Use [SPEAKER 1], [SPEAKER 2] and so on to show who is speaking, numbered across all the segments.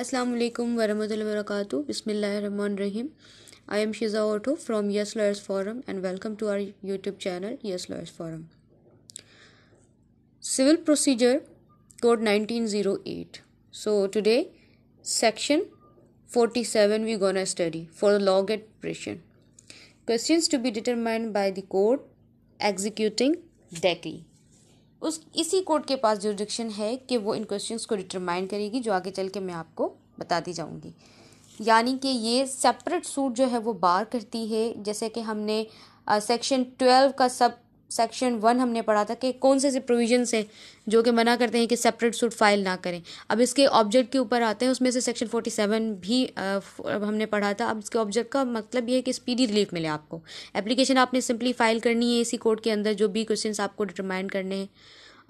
[SPEAKER 1] Assalamu alaikum wa rahmatullahi wa barakatuh. Bismillahir Rahmanir Rahim. I am Shiza Otto from Yes Lawyers Forum and welcome to our YouTube channel Yes Lawyers Forum. Civil Procedure Code 1908. So today section 47 we going to study for the log adpression. Questions to be determined by the court executing decree. उस इसी court के पास जोडिक्शन है कि वो इन question को determine करेगी जो आगे चल के मैं आपको बताती जाऊँगी यानी कि ये सेपरेट सूट जो है वो बार करती है जैसे कि हमने सेक्शन ट्वेल्व का सब सेक्शन वन हमने पढ़ा था कि कौन से ऐसे प्रोविजन हैं जो कि मना करते हैं कि सेपरेट सूट फाइल ना करें अब इसके ऑब्जेक्ट के ऊपर आते हैं उसमें से सेक्शन फोर्टी सेवन भी अब हमने पढ़ा था अब इसके ऑब्जेक्ट का मतलब ये है कि स्पीडी रिलीफ मिले आपको एप्लीकेशन आपने सिंपली फाइल करनी है इसी कोर्ट के अंदर जो भी क्वेश्चन आपको डिटरमाइन करने हैं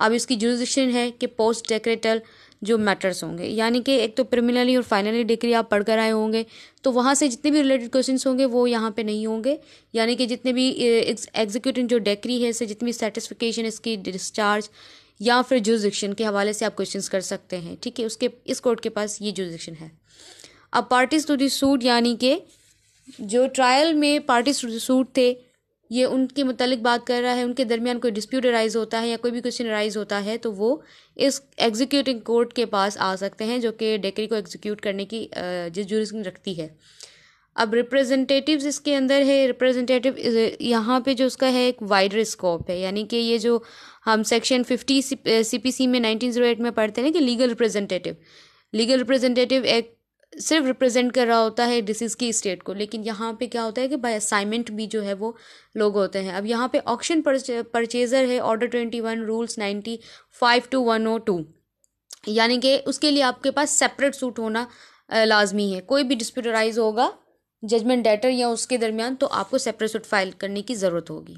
[SPEAKER 1] अब इसकी जुरिस्डिक्शन है कि पोस्ट डेक्रेटल जो मैटर्स होंगे यानी कि एक तो प्रिमिनली और फाइनली डिग्री आप पढ़ कर आए होंगे तो वहाँ से जितने भी रिलेटेड क्वेश्चन होंगे वो यहाँ पे नहीं होंगे यानी कि जितने भी एग्जीक्यूटिव जो डिग्री है इससे जितनी भी सेटिस्फिकेशन इसकी डिस्चार्ज या फिर जोजिक्शन के हवाले से आप क्वेश्चन कर सकते हैं ठीक है उसके इस कोर्ट के पास ये जोजिक्शन है अब पार्टीज टू दूट सूट यानी कि जो ट्रायल में पार्टीज टू दूट सूट थे ये उनके मतलब बात कर रहा है उनके दरमियान कोई डिस्प्यूट अराइज़ होता है या कोई भी क्वेश्चन अराइज़ होता है तो वो इस एग्जीक्यूटिव कोर्ट के पास आ सकते हैं जो कि डेकरी को एग्जीक्यूट करने की जिस जूरिस्डिक्शन रखती है अब रिप्रेजेंटेटिव इसके अंदर है रिप्रेजेंटेटिव यहाँ पे जो उसका है एक वाइडर स्कोप है यानी कि ये जो हम section fifty C P C में नाइनटीन जीरो एट में पढ़ते हैं कि legal representative legal representative act सिर्फ रिप्रेजेंट कर रहा होता है डिसीज़ की स्टेट को लेकिन यहाँ पे क्या होता है कि बाय असाइनमेंट भी जो है वो लोग होते हैं अब यहाँ पे ऑक्शन परचेजर है order twenty one rules ninety five to one O two यानी कि उसके लिए आपके पास सेपरेट सूट होना लाजमी है कोई भी डिस्प्यूटराइज होगा जजमेंट डेटर या उसके दरमियान तो आपको सेपरेट सूट फाइल करने की ज़रूरत होगी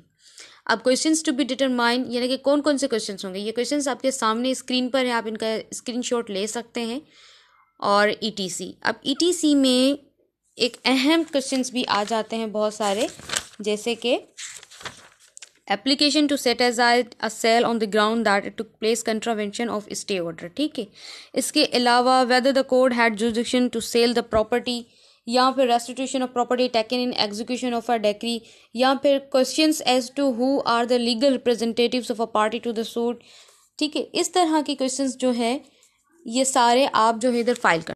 [SPEAKER 1] अब क्वेश्चंस टू बी डिटरमाइन यानी कि कौन कौन से क्वेश्चंस होंगे ये क्वेश्चंस आपके सामने स्क्रीन पर हैं आप इनका स्क्रीनशॉट ले सकते हैं और ईटीसी e अब ईटीसी e में एक अहम क्वेश्चंस भी आ जाते हैं बहुत सारे जैसे कि application to set aside a sale on the ground that it to place contravention of stay order ठीक है इसके अलावा whether the court had jurisdiction to sell the property या फिर restitution of property taken in execution of a decree या फिर question as to who are the legal representative of a party to the suit ठीक है इस तरह के question जो है ये सारे आप जो है इधर फाइल कर